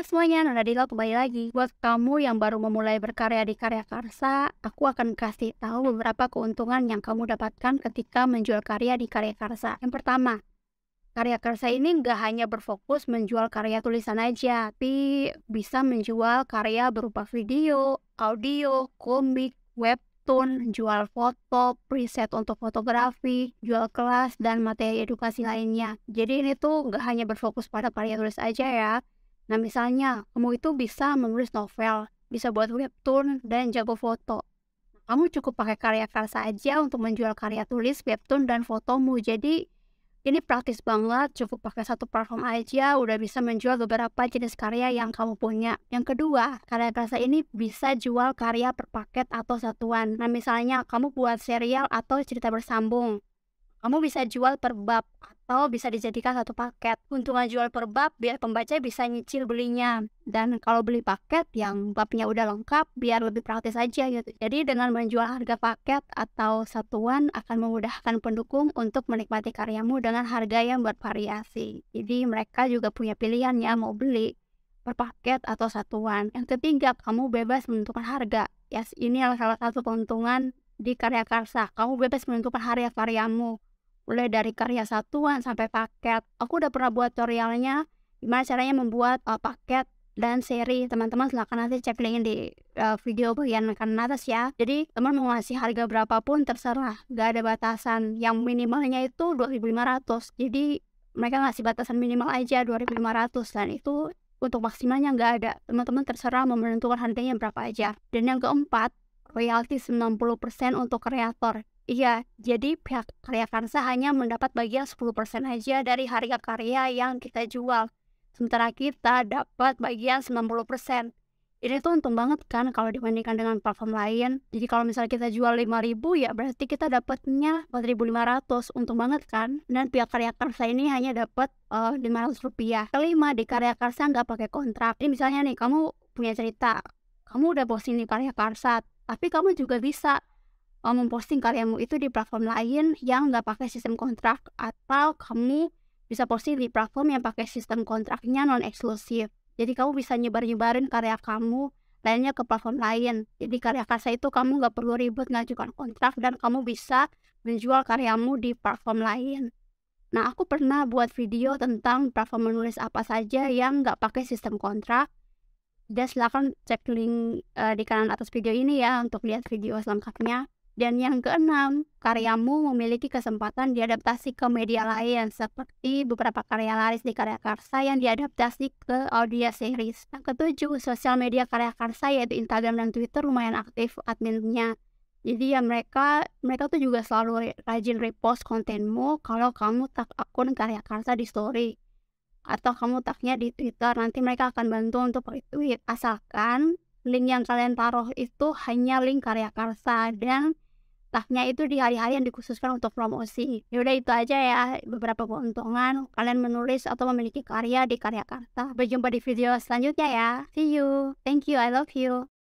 Halo semuanya, Nona Dila kembali lagi. Buat kamu yang baru memulai berkarya di Karya Karsa, aku akan kasih tahu beberapa keuntungan yang kamu dapatkan ketika menjual karya di Karya Karsa. Yang pertama, Karya Karsa ini nggak hanya berfokus menjual karya tulisan aja, tapi bisa menjual karya berupa video, audio, komik, webtoon, jual foto, preset untuk fotografi, jual kelas, dan materi edukasi lainnya. Jadi ini tuh nggak hanya berfokus pada karya tulis aja ya, Nah misalnya kamu itu bisa menulis novel, bisa buat webtoon, dan jago foto. Kamu cukup pakai karya karsa aja untuk menjual karya tulis, webtoon, dan fotomu. Jadi ini praktis banget, cukup pakai satu platform aja udah bisa menjual beberapa jenis karya yang kamu punya. Yang kedua, karya karsa ini bisa jual karya per paket atau satuan. Nah misalnya kamu buat serial atau cerita bersambung, kamu bisa jual per bab atau bisa dijadikan satu paket. Untungan jual per bab biar pembaca bisa nyicil belinya. Dan kalau beli paket yang babnya udah lengkap biar lebih praktis aja gitu. Jadi dengan menjual harga paket atau satuan akan memudahkan pendukung untuk menikmati karyamu dengan harga yang bervariasi. Jadi mereka juga punya pilihan ya mau beli per paket atau satuan. Yang ketiga, kamu bebas menentukan harga. Yes, ini adalah salah satu keuntungan di karya karsa. Kamu bebas menentukan harga karyamu mulai dari karya satuan sampai paket. Aku udah pernah buat tutorialnya gimana caranya membuat uh, paket dan seri teman-teman silahkan nanti cek link di uh, video bagian kanan atas ya jadi teman mau ngasih harga berapapun terserah gak ada batasan yang minimalnya itu 2500 jadi mereka ngasih batasan minimal aja 2500 dan itu untuk maksimalnya nggak ada teman-teman terserah mau menentukan harganya berapa aja dan yang keempat royalti 90% untuk kreator Iya, jadi pihak karya karsa hanya mendapat bagian 10% aja dari harga karya yang kita jual. Sementara kita dapat bagian 90%. Ini tuh untung banget kan kalau dibandingkan dengan platform lain. Jadi kalau misalnya kita jual 5000 ya berarti kita dapatnya 4500. Untung banget kan? Dan pihak karya Karsa ini hanya dapat uh, eh, 500 rupiah. Kelima, di karya Karsa nggak pakai kontrak. Ini misalnya nih, kamu punya cerita. Kamu udah posting di karya Karsa, tapi kamu juga bisa Eh, memposting karyamu itu di platform lain yang nggak pakai sistem kontrak atau kamu bisa posting di platform yang pakai sistem kontraknya non eksklusif. Jadi kamu bisa nyebar-nyebarin karya kamu lainnya ke platform lain. Jadi karya karsa itu kamu nggak perlu ribet ngajukan kontrak dan kamu bisa menjual karyamu di platform lain. Nah, aku pernah buat video tentang platform menulis apa saja yang nggak pakai sistem kontrak. Dan silahkan cek link uh, di kanan atas video ini ya untuk lihat video selengkapnya. Dan yang keenam, karyamu memiliki kesempatan diadaptasi ke media lain, seperti beberapa karya laris di karya karsa yang diadaptasi ke audio series. Yang ketujuh, sosial media karya karsa yaitu Instagram dan Twitter lumayan aktif adminnya. Jadi ya mereka mereka tuh juga selalu rajin repost kontenmu kalau kamu tak akun karya karsa di story atau kamu taknya di Twitter nanti mereka akan bantu untuk retweet asalkan link yang kalian taruh itu hanya link karya karsa dan tagnya itu di hari-hari yang dikhususkan untuk promosi. Yaudah itu aja ya beberapa keuntungan kalian menulis atau memiliki karya di karya karsa. Berjumpa di video selanjutnya ya. See you. Thank you. I love you.